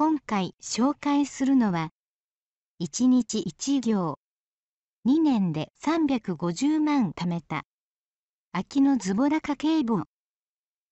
今回紹介するのは1日1行2年で350万貯めた秋のズボラ家計簿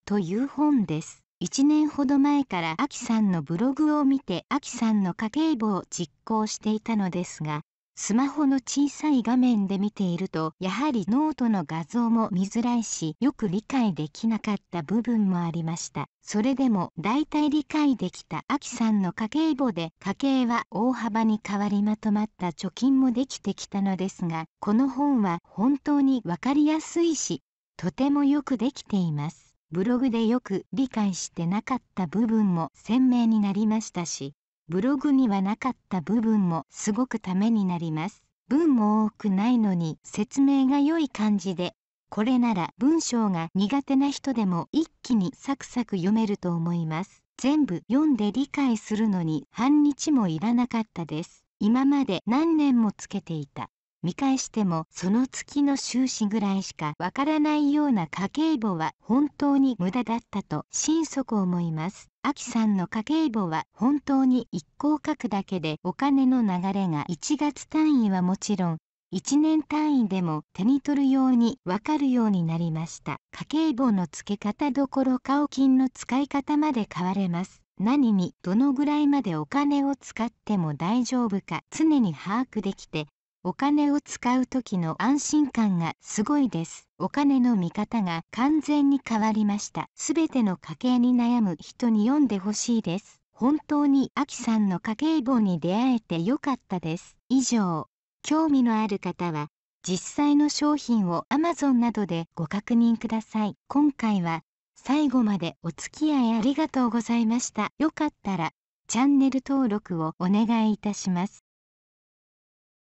という本です。1年ほど前から秋さんのブログを見て秋さんの家計簿を実行していたのですがスマホの小さい画面で見ているとやはりノートの画像も見づらいしよく理解できなかった部分もありましたそれでも大体理解できたアキさんの家計簿で家計は大幅に変わりまとまった貯金もできてきたのですがこの本は本当にわかりやすいしとてもよくできていますブログでよく理解してなかった部分も鮮明になりましたしブログにはなかった部分もすごくためになります。文も多くないのに説明が良い感じで、これなら文章が苦手な人でも一気にサクサク読めると思います。全部読んで理解するのに半日もいらなかったです。今まで何年もつけていた見返してもその月の収支ぐらいしかわからないような家計簿は本当に無駄だったと心底思います。アキさんの家計簿は本当に一項書くだけでお金の流れが1月単位はもちろん1年単位でも手に取るようにわかるようになりました。家計簿の付け方どころかお金の使い方まで変われます。何にどのぐらいまでお金を使っても大丈夫か常に把握できてお金を使う時の安心感がすごいですお金の見方が完全に変わりましたすべての家計に悩む人に読んでほしいです本当にアキさんの家計簿に出会えてよかったです以上興味のある方は実際の商品を Amazon などでご確認ください今回は最後までお付き合いありがとうございましたよかったらチャンネル登録をお願いいたします